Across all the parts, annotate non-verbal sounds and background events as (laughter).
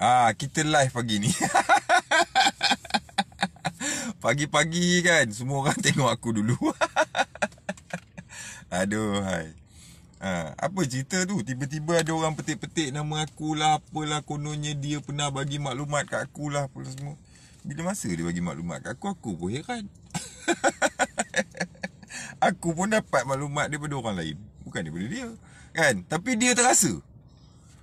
Ah, kita live pagi ni. (laughs) Pagi-pagi kan semua orang (laughs) tengok aku dulu. (laughs) Aduh, hai. Ha, apa cerita tu? Tiba-tiba ada orang petik-petik nama aku lah, apalah kononnya dia pernah bagi maklumat kat aku lah apa lah semua. Bila masa dia bagi maklumat kat aku, aku pun heran. aku pun dapat maklumat daripada orang lain, bukan daripada dia. Kan? Tapi dia terasa.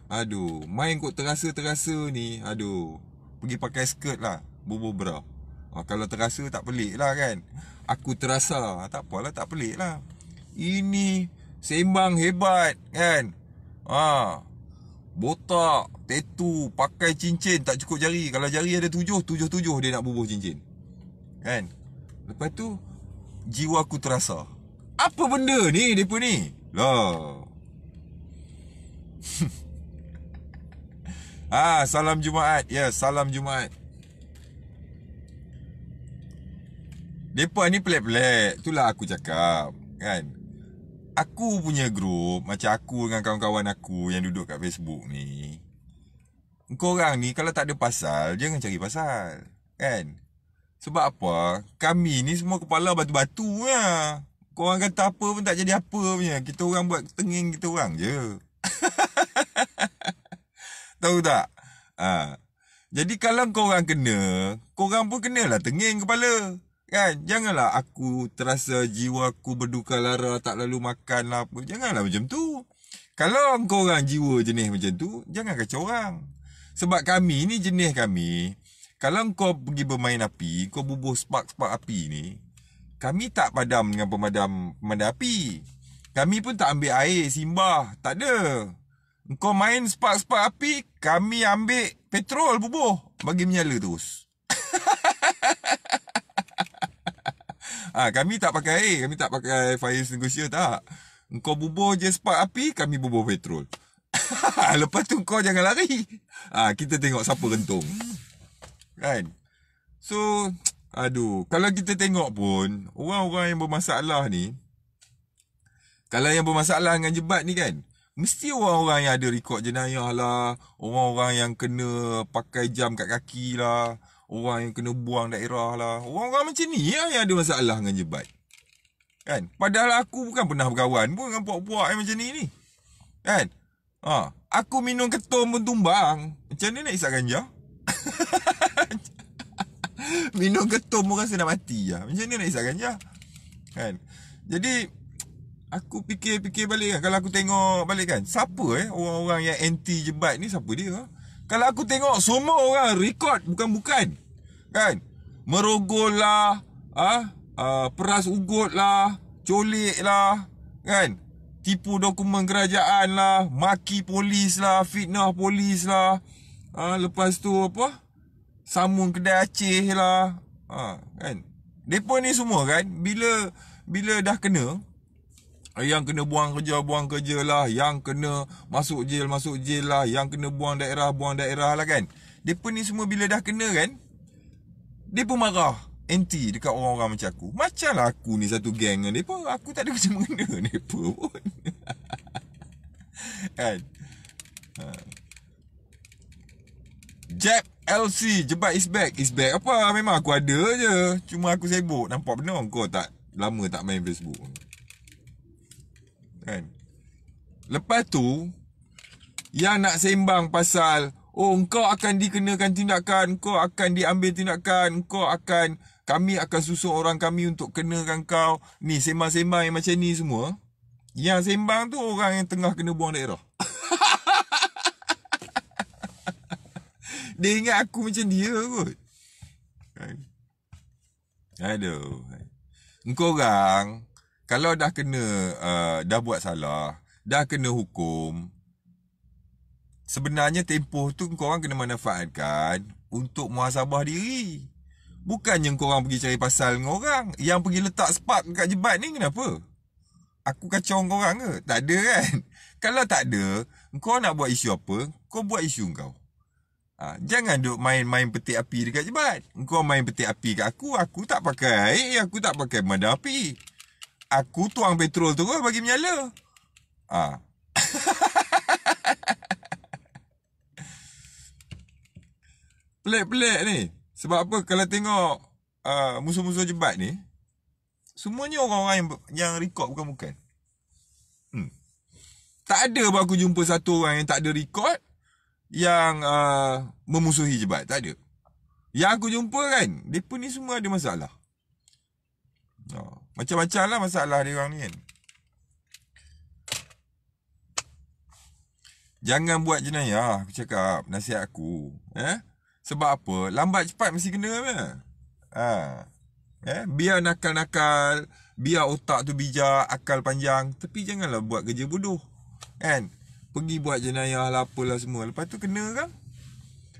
Aduh, main kot terasa-terasa ni, aduh. Pergi pakai skirt lah, bubur bra. Ha, ah, kalau terasa tak pelik lah kan. Aku terasa, ah, tak apa lah, tak pelik lah. Ini sembang hebat kan. Ha, botak, tetu, pakai cincin tak cukup jari. Kalau jari ada tujuh, tujuh-tujuh dia nak bubur cincin. Kan? Lepas tu, jiwa aku terasa. Apa benda ni, mereka ni? Lah. (laughs) Ah, salam Jumaat. Ya, yeah, salam Jumaat. Depa ni pelik-pelik. Itulah aku cakap, kan? Aku punya group macam aku dengan kawan-kawan aku yang duduk kat Facebook ni. Kau orang ni kalau tak ada pasal, jangan cari pasal, kan? Sebab apa? Kami ni semua kepala batu-batu ya. Kau orang kata apa pun tak jadi apa punya. Kita orang buat tenging kita orang je. (laughs) Tahu tak? Ha. Jadi kalau korang kena, kau korang pun kena lah tenging kepala. Kan? Janganlah aku terasa jiwa aku berduka lara tak lalu makan lah. Janganlah macam tu. Kalau korang jiwa jenis macam tu, jangan kacau orang. Sebab kami ni jenis kami, kalau kau pergi bermain api, kau bubuh spark-spark api ni, kami tak padam dengan pemadam pemadam api. Kami pun tak ambil air, simbah. Tak ada. Kau main spark-spark api, kami ambil petrol bubuh bagi menyala terus. (laughs) ha, kami tak pakai air, kami tak pakai fire extinguisher tak. Kau bubuh je spark api, kami bubuh petrol. (laughs) Lepas tu kau jangan lari. Ha, kita tengok siapa rentung. Kan? So, aduh. Kalau kita tengok pun, orang-orang yang bermasalah ni, kalau yang bermasalah dengan jebat ni kan, Mesti orang-orang yang ada rekod jenayah lah Orang-orang yang kena pakai jam kat kaki lah Orang yang kena buang daerah lah Orang-orang macam ni lah yang ada masalah dengan jebat Kan? Padahal aku bukan pernah berkawan pun dengan puak-puak yang macam ni ni Kan? Ha. Aku minum ketum pun tumbang Macam ni nak isap ganja? (laughs) minum ketum pun rasa nak mati lah Macam ni nak isap ganja? Kan? Jadi Aku fikir-fikir balik kan Kalau aku tengok balik kan Siapa eh Orang-orang yang anti jebat ni Siapa dia Kalau aku tengok Semua orang record Bukan-bukan Kan Merogol lah ha? uh, Peras ugot lah Colik lah Kan Tipu dokumen kerajaan lah Maki polis lah Fitnah polis lah ha? Lepas tu apa Samun kedai Aceh lah ha? Kan Mereka ni semua kan Bila Bila dah kena yang kena buang kerja, buang kerja lah. Yang kena masuk jail, masuk jail lah. Yang kena buang daerah, buang daerah lah kan. Mereka ni semua bila dah kena kan, mereka marah anti dekat orang-orang macam aku. Macamlah aku ni satu geng dengan mereka. Aku tak ada kerja mengena mereka pun. (laughs) kan? Ha. Jab LC, jebat is back. Is back apa? Memang aku ada je. Cuma aku sibuk. Nampak benar kau tak lama tak main Facebook kan lepas tu yang nak sembang pasal oh engkau akan dikenakan tindakan engkau akan diambil tindakan engkau akan kami akan susun orang kami untuk kenakan kau ni sembang-sembang yang macam ni semua yang sembang tu orang yang tengah kena buang daerah (laughs) dia ingat aku macam dia kot kan? Aduh. Kan? Engkau orang kalau dah kena uh, dah buat salah dah kena hukum sebenarnya tempoh tu kau kena manfaatkan untuk muhasabah diri bukannya kau orang pergi cari pasal dengan orang yang pergi letak spark dekat jebat ni kenapa aku kacau kau orang ke tak ada kan (laughs) kalau tak ada kau nak buat isu apa kau buat isu kau Ha, jangan duk main-main peti api dekat jebat. Kau main peti api kat aku, aku tak pakai air, aku tak pakai mandar api aku tuang petrol tu kau bagi menyala. Ha. (laughs) Pelik-pelik ni. Sebab apa kalau tengok ah, musuh-musuh jebat ni. Semuanya orang-orang yang, yang record bukan-bukan. Hmm. Tak ada apa aku jumpa satu orang yang tak ada record. Yang uh, memusuhi jebat. Tak ada. Yang aku jumpa kan. Mereka ni semua ada masalah. Oh. Macam-macam lah masalah dia orang ni kan. Jangan buat jenayah, aku cakap. Nasihat aku. Eh? Sebab apa? Lambat cepat mesti kena. Apa? Ha. Eh? Biar nakal-nakal. Biar otak tu bijak, akal panjang. Tapi janganlah buat kerja bodoh. Kan? Pergi buat jenayah lah apalah semua. Lepas tu kena kan?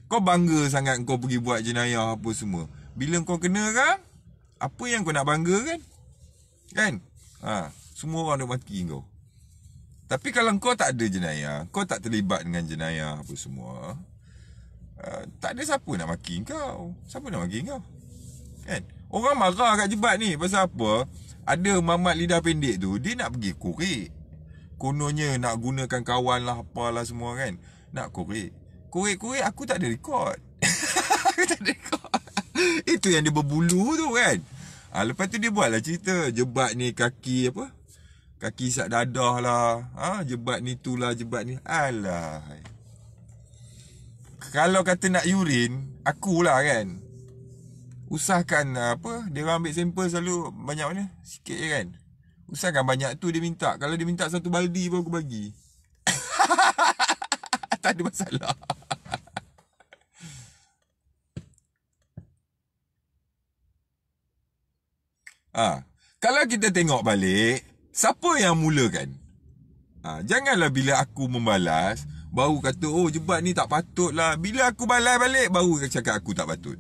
Kau bangga sangat kau pergi buat jenayah apa semua. Bila kau kena kan? Apa yang kau nak bangga kan? Kan? Ha, semua orang dah mati kau. Tapi kalau kau tak ada jenayah, kau tak terlibat dengan jenayah apa semua, uh, tak ada siapa nak maki kau. Siapa nak maki kau? Kan? Orang marah kat jebat ni pasal apa? Ada mamat lidah pendek tu, dia nak pergi korek. Kononnya nak gunakan kawan lah apalah semua kan. Nak korek. Korek-korek aku tak ada rekod. (laughs) aku tak ada rekod. Itu yang dia berbulu tu kan. Ha, lepas tu dia buat lah cerita. Jebat ni kaki apa. Kaki sak dadah lah. Ha, ah, jebat ni tu lah, jebat ni. Alah. Kalau kata nak urin, akulah kan. Usahkan ah, apa, dia orang ambil sampel selalu banyak mana? Sikit je kan. Usahkan banyak tu dia minta. Kalau dia minta satu baldi pun aku bagi. (laughs) tak ada masalah. Ha. Kalau kita tengok balik, siapa yang mulakan? Ha. Janganlah bila aku membalas, baru kata, oh jebat ni tak patut lah. Bila aku balas balik, baru cakap aku tak patut.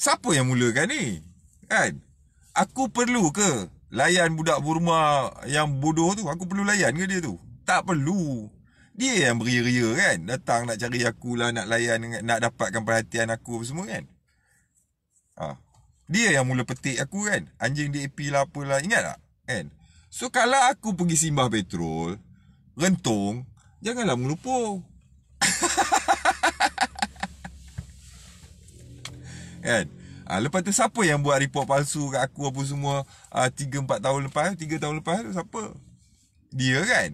Siapa yang mulakan ni? Kan? Aku perlu ke layan budak Burma yang bodoh tu? Aku perlu layan ke dia tu? Tak perlu. Dia yang beria-ria kan? Datang nak cari aku lah, nak layan, nak dapatkan perhatian aku semua kan? Ha. Dia yang mula petik aku kan. Anjing DAP lah apalah. Ingat tak? Kan? So kalau aku pergi simbah petrol, rentung, janganlah mengelupur. (laughs) kan? Ha, lepas tu siapa yang buat report palsu kat aku apa semua ha, ah, 3-4 tahun lepas 3 tahun lepas tu siapa? Dia kan?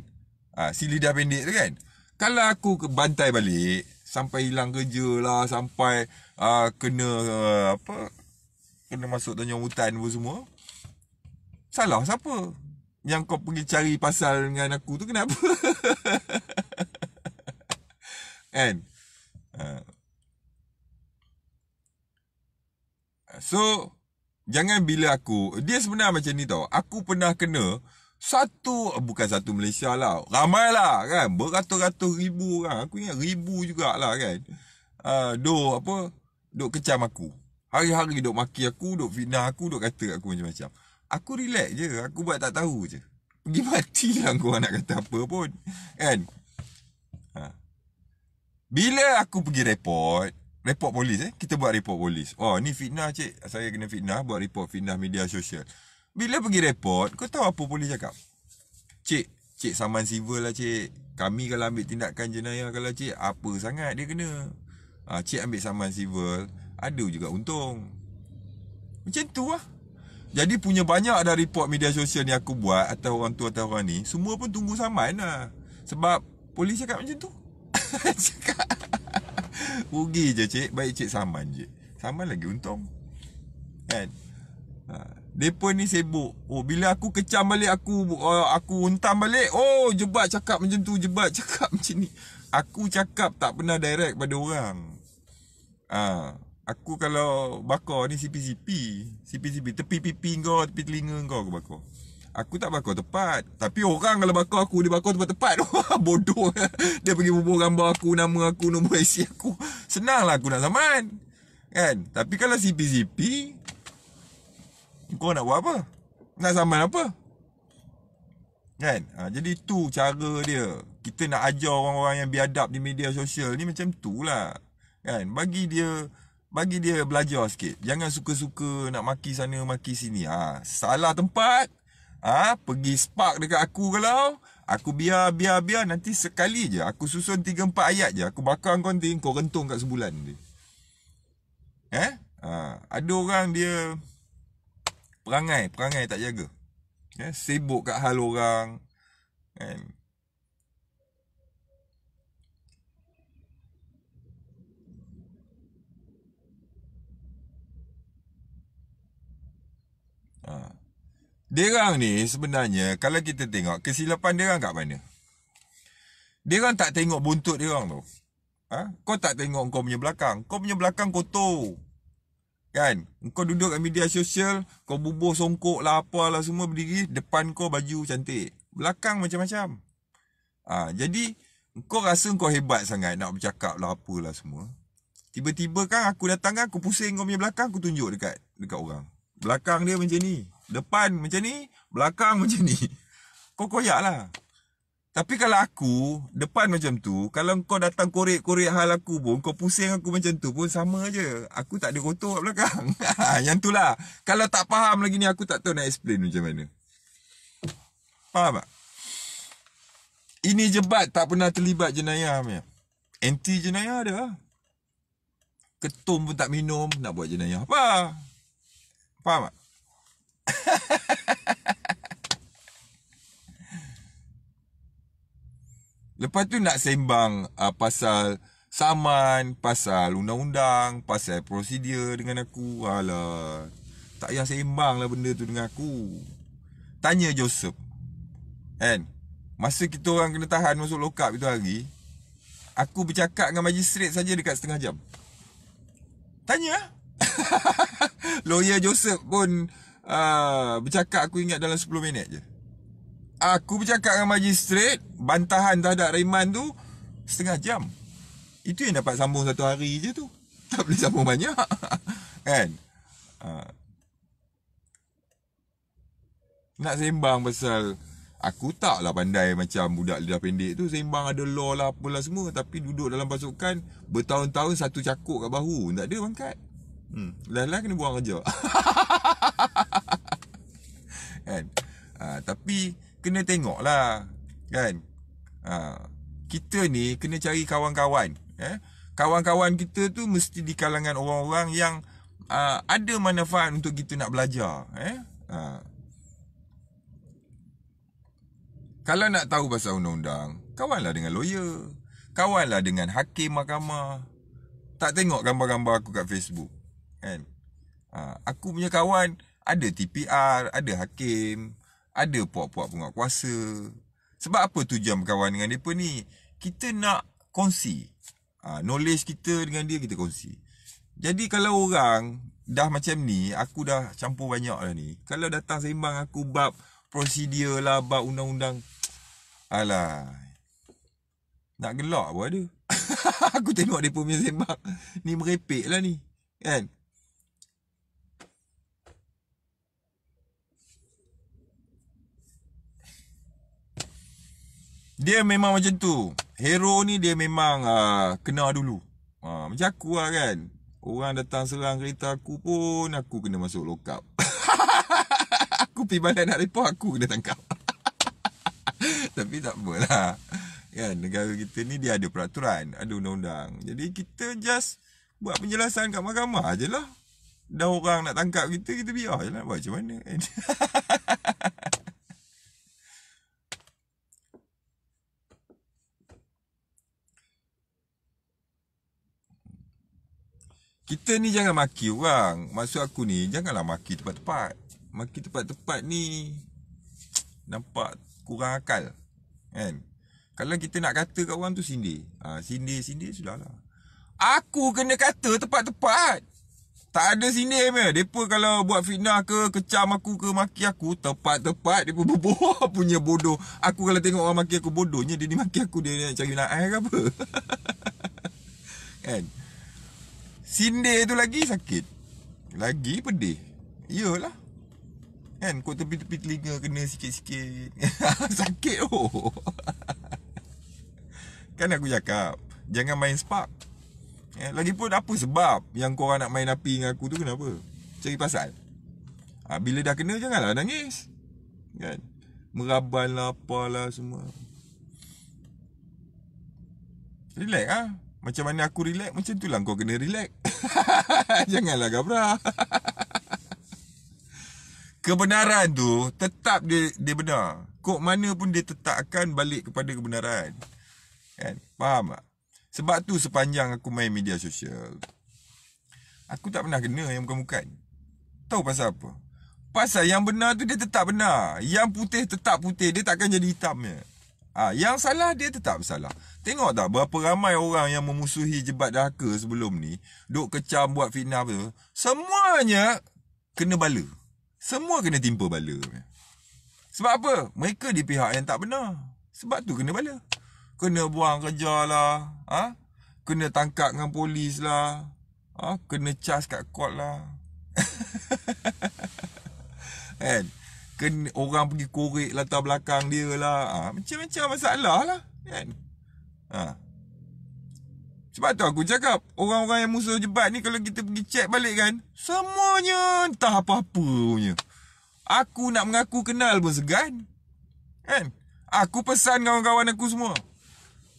Ha, si lidah pendek tu kan? Kalau aku ke bantai balik Sampai hilang kerja lah Sampai uh, kena uh, apa kena masuk tanya hutan apa semua salah siapa yang kau pergi cari pasal dengan aku tu kenapa (laughs) kan ha. so jangan bila aku dia sebenarnya macam ni tau aku pernah kena satu bukan satu Malaysia lah ramai lah kan beratus-ratus ribu kan aku ingat ribu jugalah kan uh, ah, do apa duk kecam aku Hari-hari duk maki aku, duk fitnah aku, duk kata aku macam-macam. Aku relax je, aku buat tak tahu je. Pergi (laughs) matilah kau nak kata apa pun. Kan? Ha. Bila aku pergi report, report polis eh, kita buat report polis. Oh, ni fitnah cik, saya kena fitnah, buat report fitnah media sosial. Bila pergi report, kau tahu apa polis cakap? Cik, cik saman civil lah cik. Kami kalau ambil tindakan jenayah kalau cik, apa sangat dia kena. Ha, cik ambil saman civil. Cik ada juga untung. Macam tu lah. Jadi punya banyak ada report media sosial ni aku buat atau orang tu atau orang ni, semua pun tunggu saman lah. Sebab polis cakap macam tu. (laughs) cakap. Rugi je cik, baik cik saman je. Saman lagi untung. Kan? Ha. ni sibuk. Oh bila aku kecam balik aku uh, aku untam balik. Oh jebat cakap macam tu, jebat (laughs) cakap macam ni. Aku cakap tak pernah direct pada orang. Ah. Aku kalau bakar ni sipi-sipi Sipi-sipi Tepi pipi kau Tepi telinga kau aku bakar Aku tak bakar tepat Tapi orang kalau bakar aku Dia bakar tepat-tepat (laughs) Bodoh Dia pergi bubur gambar aku Nama aku Nombor (laughs) IC aku Senang lah aku nak zaman Kan Tapi kalau sipi-sipi Kau nak buat apa Nak zaman apa Kan ha, Jadi tu cara dia Kita nak ajar orang-orang yang biadab di media sosial ni Macam tu lah Kan Bagi dia bagi dia belajar sikit. Jangan suka-suka nak maki sana, maki sini. Ha, salah tempat, ah ha, pergi spark dekat aku kalau. Aku biar, biar, biar. Nanti sekali je. Aku susun 3-4 ayat je. Aku bakar kau nanti. Kau rentung kat sebulan. Dia. Eh? Ha, ada orang dia perangai. Perangai tak jaga. Eh, sibuk kat hal orang. And, Derang ni sebenarnya kalau kita tengok kesilapan derang kat mana? Derang tak tengok buntut derang tu. Ha? Kau tak tengok kau punya belakang. Kau punya belakang kotor. Kan? Kau duduk kat media sosial, kau bubuh songkok lah apalah semua berdiri, depan kau baju cantik. Belakang macam-macam. Ha, jadi, kau rasa kau hebat sangat nak bercakap lah apalah semua. Tiba-tiba kan aku datang kan, aku pusing kau punya belakang, aku tunjuk dekat dekat orang. Belakang dia macam ni depan macam ni, belakang (laughs) macam ni. Kau koyak lah. Tapi kalau aku, depan macam tu, kalau kau datang korek-korek hal aku pun, kau pusing aku macam tu pun sama je. Aku tak ada kotor belakang. (laughs) Yang tu lah. Kalau tak faham lagi ni, aku tak tahu nak explain macam mana. Faham tak? Ini jebat tak pernah terlibat jenayah. Punya. Anti jenayah dia Ketum pun tak minum, nak buat jenayah. Apa? Faham tak? (laughs) Lepas tu nak sembang uh, pasal saman, pasal undang-undang, pasal prosedur dengan aku. Alah, tak payah sembang lah benda tu dengan aku. Tanya Joseph. Kan? Masa kita orang kena tahan masuk lokap itu hari, aku bercakap dengan majistret saja dekat setengah jam. Tanya. Lah. (laughs) Lawyer Joseph pun Ah, bercakap aku ingat dalam 10 minit je. Aku bercakap dengan magistrate, bantahan terhadap Rehman tu setengah jam. Itu yang dapat sambung satu hari je tu. (laughs) Tak boleh sambung banyak. (laughs) kan? Uh, nak sembang pasal aku tak lah pandai macam budak lidah pendek tu sembang ada law lah apalah semua tapi duduk dalam pasukan bertahun-tahun satu cakuk kat bahu tak ada bangkat hmm lain-lain kena buang kerja (laughs) tapi kena tengoklah kan ha, kita ni kena cari kawan-kawan eh kawan-kawan kita tu mesti di kalangan orang-orang yang ha, ada manfaat untuk kita nak belajar eh ha. kalau nak tahu pasal undang-undang kawanlah dengan lawyer kawanlah dengan hakim mahkamah tak tengok gambar-gambar aku kat Facebook kan ha, aku punya kawan ada TPR ada hakim ada puak-puak penguat kuasa. Sebab apa tujuan berkawan dengan mereka ni? Kita nak kongsi. Ha, knowledge kita dengan dia, kita kongsi. Jadi kalau orang dah macam ni, aku dah campur banyak lah ni. Kalau datang sembang aku bab prosedur lah, bab undang-undang. Alah. Nak gelak pun ada. (laughs) aku tengok mereka punya sembang. Ni merepek lah ni. Kan? Dia memang macam tu Hero ni dia memang uh, Kena dulu ha, Macam aku lah kan Orang datang serang kereta aku pun Aku kena masuk lokap (laughs) Aku pergi balai nak report Aku kena tangkap (laughs) Tapi tak apalah kan, Negara kita ni dia ada peraturan Ada undang-undang Jadi kita just Buat penjelasan kat mahkamah je lah Dah orang nak tangkap kita Kita biar je lah Buat macam mana kan? (laughs) Kita ni jangan maki orang. Maksud aku ni, janganlah maki tepat-tepat. Maki tepat-tepat ni, nampak kurang akal. Kan? Kalau kita nak kata kat orang tu sindir. Ha, sindir, sindir, sudah lah. Aku kena kata tepat-tepat. Tak ada sindir punya. Mereka kalau buat fitnah ke, kecam aku ke, maki aku, tepat-tepat mereka berbual (laughs) punya bodoh. Aku kalau tengok orang maki aku bodohnya, dia ni maki aku, dia nak cari nak air ke apa. (laughs) kan? Sindir tu lagi sakit Lagi pedih Yalah Kan kot tepi-tepi telinga kena sikit-sikit (laughs) Sakit oh Kan aku cakap Jangan main spark eh, Lagipun apa sebab Yang korang nak main api dengan aku tu kenapa Cari pasal ha, Bila dah kena janganlah nangis Kan Meraban lah apalah semua Relax lah ha? Macam mana aku relax Macam itulah kau kena relax (laughs) Janganlah gabra. (laughs) Kebenaran tu Tetap dia dia benar Kok mana pun dia tetapkan Balik kepada kebenaran kan? Faham tak? Sebab tu sepanjang aku main media sosial Aku tak pernah kena yang bukan-bukan Tahu pasal apa? Pasal yang benar tu dia tetap benar Yang putih tetap putih Dia takkan jadi hitamnya Ah, ha, yang salah dia tetap salah. Tengok tak berapa ramai orang yang memusuhi jebat dahaka sebelum ni, duk kecam buat fitnah apa, semuanya kena bala. Semua kena timpa bala. Sebab apa? Mereka di pihak yang tak benar. Sebab tu kena bala. Kena buang kerja lah. Ha? Kena tangkap dengan polis lah. Ha? Kena cas kat kot lah. (laughs) And, Ken, orang pergi korek latar belakang dia lah ha, Macam-macam masalah lah kan? ha. Sebab tu aku cakap Orang-orang yang musuh jebat ni Kalau kita pergi check balik kan Semuanya entah apa-apa punya Aku nak mengaku kenal pun segan kan? Aku pesan kawan-kawan aku semua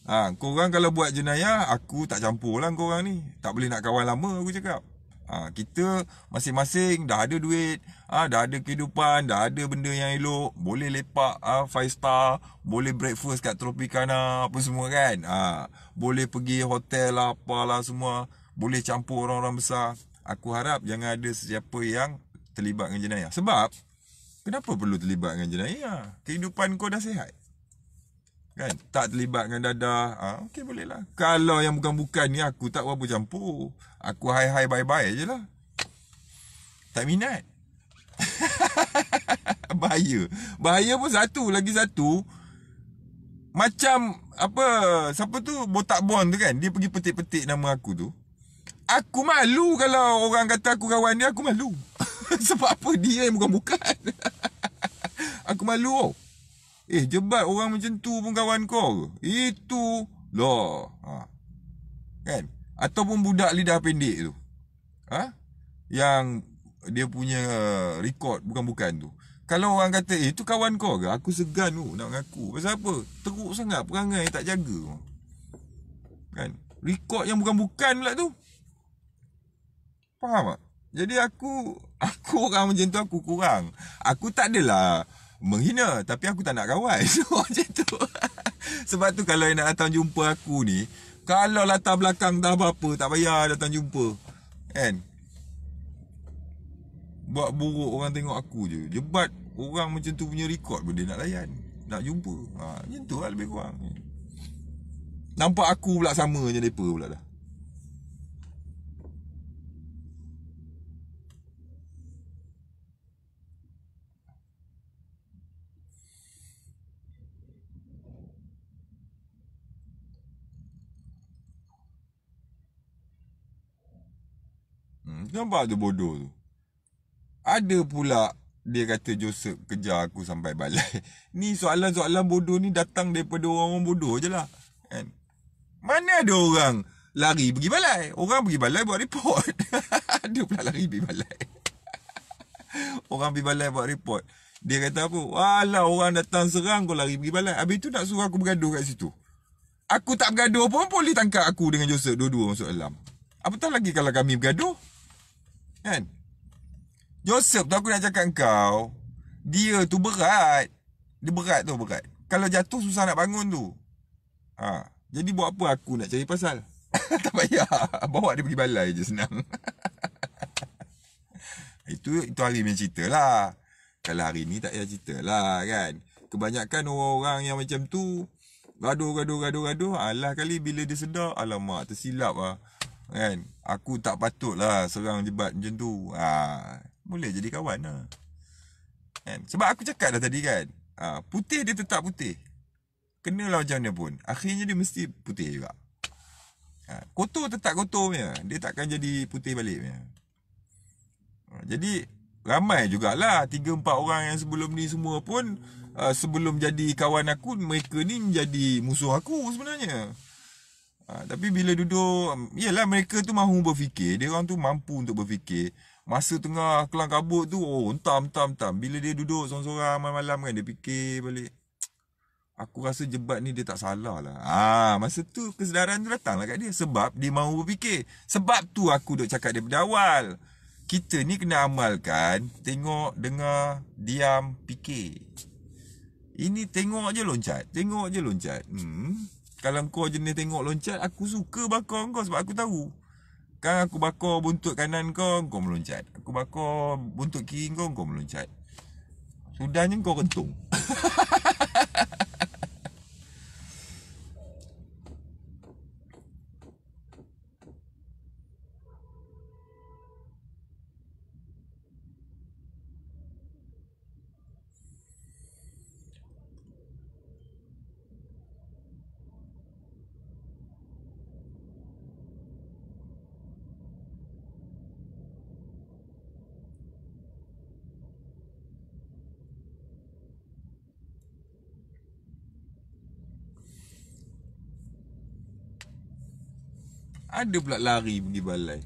ha, Korang kalau buat jenayah Aku tak campur lah korang ni Tak boleh nak kawan lama aku cakap Ha, kita masing-masing dah ada duit, ha, dah ada kehidupan, dah ada benda yang elok, boleh lepak ah ha, star, boleh breakfast kat Tropicana apa semua kan. Ha, boleh pergi hotel lah, apalah semua, boleh campur orang-orang besar. Aku harap jangan ada sesiapa yang terlibat dengan jenayah. Sebab kenapa perlu terlibat dengan jenayah? Kehidupan kau dah sihat kan tak terlibat dengan dadah ha, okey boleh lah kalau yang bukan-bukan ni aku tak berapa campur aku hai hai bye bye je lah tak minat (laughs) bahaya bahaya pun satu lagi satu macam apa siapa tu botak bond tu kan dia pergi petik-petik nama aku tu aku malu kalau orang kata aku kawan dia aku malu (laughs) sebab apa dia yang bukan-bukan (laughs) aku malu oh. Eh jebat orang macam tu pun kawan kau Itu lah ha. Kan Ataupun budak lidah pendek tu ha? Yang dia punya record bukan-bukan tu Kalau orang kata eh tu kawan kau ke Aku segan tu nak mengaku Pasal apa Teruk sangat perangai yang tak jaga Kan Record yang bukan-bukan pula tu Faham tak? Jadi aku (laughs) Aku orang macam tu aku kurang Aku tak adalah menghina tapi aku tak nak kawan (laughs) so macam tu sebab tu kalau yang nak datang jumpa aku ni kalau latar belakang dah apa-apa tak payah datang jumpa kan buat buruk orang tengok aku je jebat orang macam tu punya rekod pun dia nak layan nak jumpa ha, macam tu lah lebih kurang nampak aku pula sama macam mereka pula dah Kenapa tu bodoh tu? Ada pula dia kata Joseph kejar aku sampai balai. (laughs) ni soalan-soalan bodoh ni datang daripada orang-orang bodoh je lah. Kan? Mana ada orang lari pergi balai? Orang pergi balai buat report. (laughs) ada pula lari pergi balai. (laughs) orang pergi balai buat report. Dia kata apa? Walah orang datang serang kau lari pergi balai. Habis tu nak suruh aku bergaduh kat situ. Aku tak bergaduh pun boleh tangkap aku dengan Joseph dua-dua masuk dalam. Apatah lagi kalau kami bergaduh. Kan? Joseph tu aku nak cakap kau, dia tu berat. Dia berat tu berat. Kalau jatuh susah nak bangun tu. Ha. Jadi buat apa aku nak cari pasal? (laughs) tak payah. Bawa dia pergi balai je senang. (laughs) itu itu hari ni cerita lah. Kalau hari ni tak payah cerita lah kan. Kebanyakan orang-orang yang macam tu. Gaduh, gaduh, gaduh, gaduh. Alah kali bila dia sedar. Alamak tersilap lah kan aku tak patutlah seorang jebat macam tu ha, boleh jadi kawan lah kan? sebab aku cakap dah tadi kan ha, putih dia tetap putih kenalah macam mana pun akhirnya dia mesti putih juga ha, kotor tetap kotor punya dia takkan jadi putih balik punya ha, jadi ramai jugalah 3-4 orang yang sebelum ni semua pun uh, sebelum jadi kawan aku mereka ni menjadi musuh aku sebenarnya Ha, tapi bila duduk, um, yelah mereka tu mahu berfikir. Dia orang tu mampu untuk berfikir. Masa tengah kelang kabut tu, oh entam, entam, entam. Bila dia duduk seorang-seorang malam-malam kan, dia fikir balik. (tsk) Aku rasa jebat ni dia tak salah lah. Ha, masa tu kesedaran tu datang lah kat dia. Sebab dia mahu berfikir. Sebab tu aku duk cakap dia pada awal. Kita ni kena amalkan tengok, dengar, diam, fikir. Ini tengok je loncat. Tengok je loncat. Hmm kalau kau jenis tengok loncat aku suka bakar kau sebab aku tahu kan aku bakar buntut kanan kau kau meloncat aku bakar buntut kiri kau kau meloncat sudahnya kau rentung (laughs) Ada pula lari pergi balai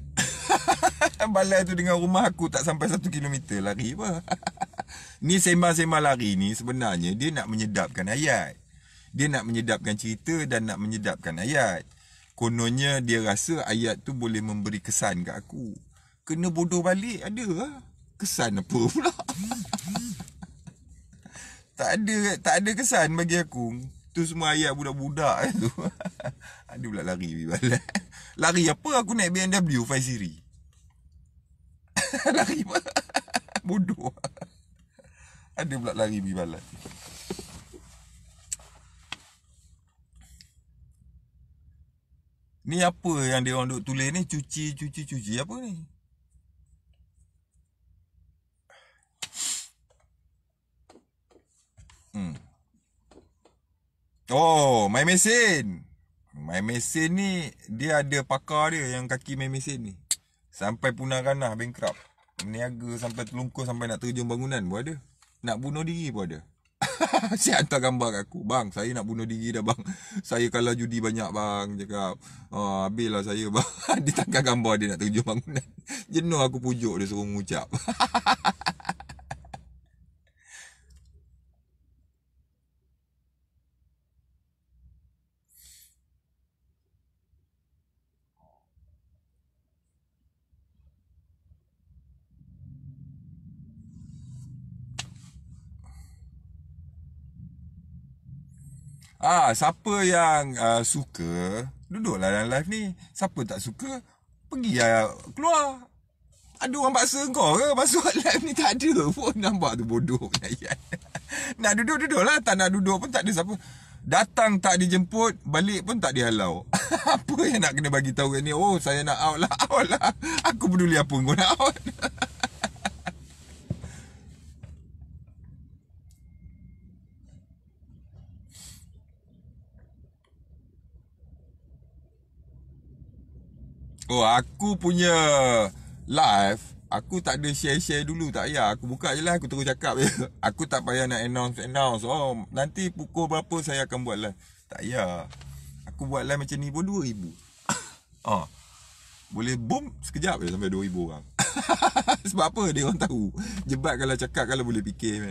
(laughs) Balai tu dengan rumah aku tak sampai satu kilometer lari apa (laughs) Ni sema sema lari ni sebenarnya dia nak menyedapkan ayat Dia nak menyedapkan cerita dan nak menyedapkan ayat Kononnya dia rasa ayat tu boleh memberi kesan kat aku Kena bodoh balik ada lah Kesan apa pula (laughs) tak ada tak ada kesan bagi aku Tu semua ayat budak-budak eh, (laughs) tu. Ada pula lari pergi balik. Lari apa aku naik BMW 5 Siri? (laughs) lari apa? Bodoh. Ada pula lari pergi balik. Ni apa yang dia orang duk tulis ni? Cuci, cuci, cuci. Apa ni? Oh, main mesin. Main mesin ni dia ada pakar dia yang kaki main mesin ni. Sampai punah ranah bankrupt. Meniaga sampai terlungkur sampai nak terjun bangunan pun ada. Nak bunuh diri pun ada. (laughs) Siap hantar gambar kat aku. Bang, saya nak bunuh diri dah bang. Saya kalah judi banyak bang. Cakap, oh, habislah saya bang. (laughs) dia tangkap gambar dia nak terjun bangunan. Jenuh aku pujuk dia suruh mengucap. (laughs) Ah, ha, siapa yang uh, suka duduklah dalam live ni. Siapa tak suka pergi uh, keluar. Ada orang paksa kau ke masuk (laughs) live ni tak ada pun nampak tu bodoh (laughs) Nak duduk duduklah, tak nak duduk pun tak ada siapa. Datang tak dijemput, balik pun tak dihalau. (laughs) apa yang nak kena bagi tahu ni? Oh, saya nak out lah, out lah. Aku peduli apa kau nak out. Oh aku punya live Aku tak ada share-share dulu tak payah Aku buka je lah aku terus cakap je (laughs) Aku tak payah nak announce-announce Oh nanti pukul berapa saya akan buat live Tak payah Aku buat live macam ni pun 2,000 oh. (laughs) Ah. Boleh boom sekejap je sampai 2,000 orang (laughs) Sebab apa dia orang tahu Jebat kalau cakap kalau boleh fikir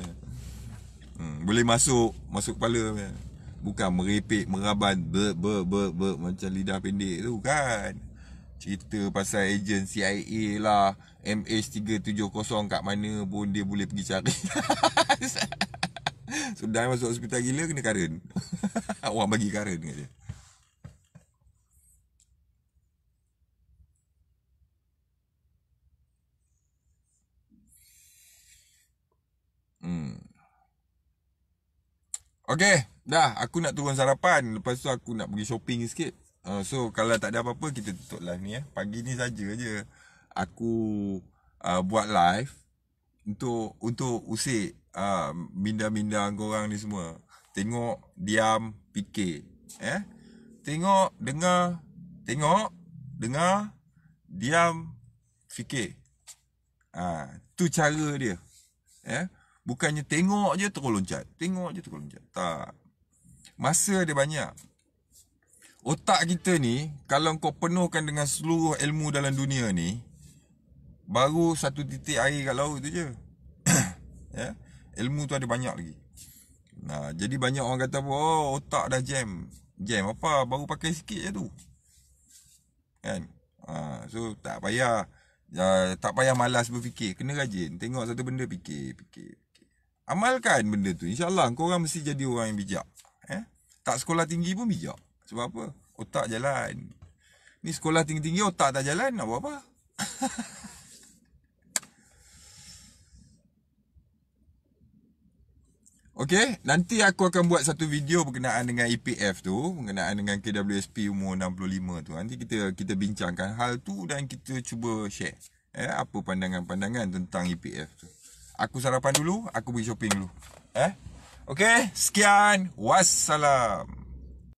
hmm, Boleh masuk Masuk kepala man. Bukan merepek meraban ber, ber, ber, ber, Macam lidah pendek tu kan cerita pasal ejen CIA lah MH370 kat mana pun dia boleh pergi cari so (laughs) dah masuk hospital gila kena karen orang (laughs) bagi karen kat dia hmm. Okay, dah aku nak turun sarapan Lepas tu aku nak pergi shopping sikit Uh, so kalau tak ada apa-apa kita tutup live ni ya. Eh. Pagi ni saja je aku uh, buat live untuk untuk usik uh, minda-minda orang ni semua. Tengok, diam, fikir. Eh? Tengok, dengar, tengok, dengar, diam, fikir. Ah, uh, tu cara dia. Eh? Bukannya tengok je terus loncat. Tengok je terus loncat. Tak. Masa dia banyak. Otak kita ni Kalau kau penuhkan dengan seluruh ilmu dalam dunia ni Baru satu titik air kat laut tu je (coughs) ya? Ilmu tu ada banyak lagi nah, Jadi banyak orang kata pun Oh otak dah jam Jam apa baru pakai sikit je tu Kan ha, So tak payah ya, Tak payah malas berfikir Kena rajin Tengok satu benda fikir Fikir Amalkan benda tu InsyaAllah korang mesti jadi orang yang bijak eh? Tak sekolah tinggi pun bijak sebab apa? Otak jalan. Ni sekolah tinggi-tinggi otak tak jalan nak buat apa? (laughs) Okey, nanti aku akan buat satu video berkenaan dengan EPF tu, berkenaan dengan KWSP umur 65 tu. Nanti kita kita bincangkan hal tu dan kita cuba share eh apa pandangan-pandangan tentang EPF tu. Aku sarapan dulu, aku pergi shopping dulu. Eh? Okey, sekian. Wassalam.